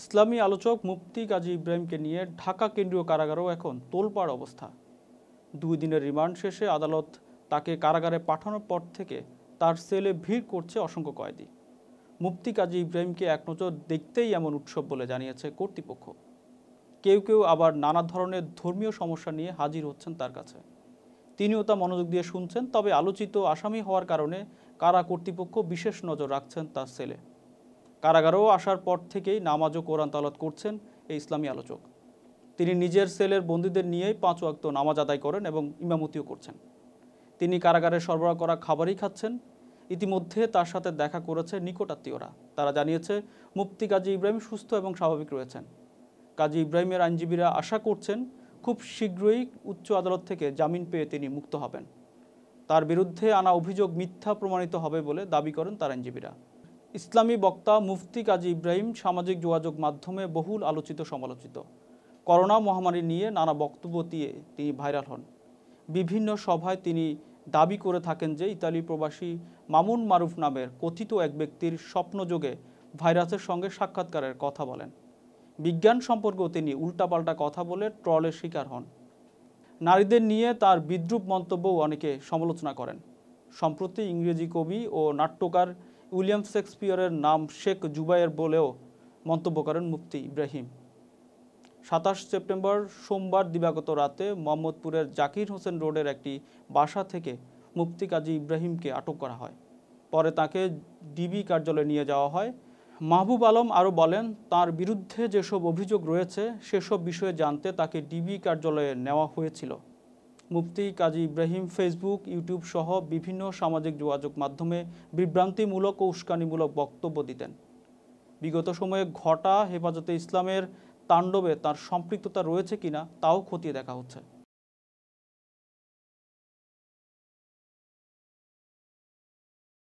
ইসলামী আলোচক মুফতি কাজী ইব্রাহিমকে নিয়ে ঢাকা কেন্দ্রীয় কারাগারেও এখন তোলপাড় অবস্থা দুই দিনের রিমান্ড শেষে আদালত তাকে কারাগারে পাঠানোর পর থেকে তার সেলে ভিড় করছে অসংখ্য কয়েদি মুফতি কাজী ইব্রাহিমকে এক নজর দেখতেই এমন উৎসব বলে জানিয়েছে কর্তৃপক্ষ কেউ কেউ আবার নানা ধরনের ধর্মীয় সমস্যা নিয়ে হাজির হচ্ছেন তার কাছে তিনিও তা মনোযোগ দিয়ে শুনছেন তবে আলোচিত আসামি হওয়ার কারণে কারা কর্তৃপক্ষ বিশেষ নজর রাখছেন তার সেলে কারাগারেও আসার পর থেকেই নামাজ ও কোরআন তালাত করছেন এই ইসলামী আলোচক তিনি নিজের সেলের বন্দীদের নিয়েই পাঁচ ওয়াক্ত নামাজ আদায় করেন এবং ইমামতিও করছেন তিনি কারাগারে সরবরাহ করা খাবারই খাচ্ছেন ইতিমধ্যে তার সাথে দেখা করেছে নিকটাত্মীয়রা তারা জানিয়েছে মুফতি কাজী ইব্রাহিম সুস্থ এবং স্বাভাবিক রয়েছেন কাজী ইব্রাহিমের আইনজীবীরা আশা করছেন খুব শীঘ্রই উচ্চ আদালত থেকে জামিন পেয়ে তিনি মুক্ত হবেন তার বিরুদ্ধে আনা অভিযোগ মিথ্যা প্রমাণিত হবে বলে দাবি করেন তার আইনজীবীরা ইসলামী বক্তা মুফতি কাজী ইব্রাহিম সামাজিক যোগাযোগ মাধ্যমে বহুল আলোচিত সমালোচিত করোনা মহামারী নিয়ে নানা বক্তব্য দিয়ে তিনি ভাইরাল হন বিভিন্ন সভায় তিনি দাবি করে থাকেন যে ইতালি প্রবাসী মামুন মারুফ নামের কথিত এক ব্যক্তির স্বপ্নযোগে ভাইরাসের সঙ্গে সাক্ষাৎকারের কথা বলেন বিজ্ঞান সম্পর্কেও তিনি উল্টাপাল্টা কথা বলে ট্রলের শিকার হন নারীদের নিয়ে তার বিদ্রুপ মন্তব্যও অনেকে সমালোচনা করেন সম্প্রতি ইংরেজি কবি ও নাট্যকার উইলিয়াম শেক্সপিয়রের নাম শেখ জুবায়ের বলেও মন্তব্য করেন মুফতি ইব্রাহিম সাতাশ সেপ্টেম্বর সোমবার দিবাগত রাতে মোহাম্মদপুরের জাকির হোসেন রোডের একটি বাসা থেকে মুফতি কাজী ইব্রাহিমকে আটক করা হয় পরে তাকে ডিবি কার্যালয়ে নিয়ে যাওয়া হয় মাহবুব আলম আরও বলেন তার বিরুদ্ধে যেসব অভিযোগ রয়েছে সেসব বিষয়ে জানতে তাকে ডিবি কার্যালয়ে নেওয়া হয়েছিল মুফতি কাজী ইব্রাহিম ফেসবুক ইউটিউব সহ বিভিন্ন সামাজিক যোগাযোগ মাধ্যমে বিভ্রান্তিমূলক ও উস্কানিমূলক বক্তব্য দিতেন বিগত সময়ে ঘটা হেফাজতে ইসলামের তাণ্ডবে তার সম্পৃক্ততা রয়েছে কিনা তাও খতিয়ে দেখা হচ্ছে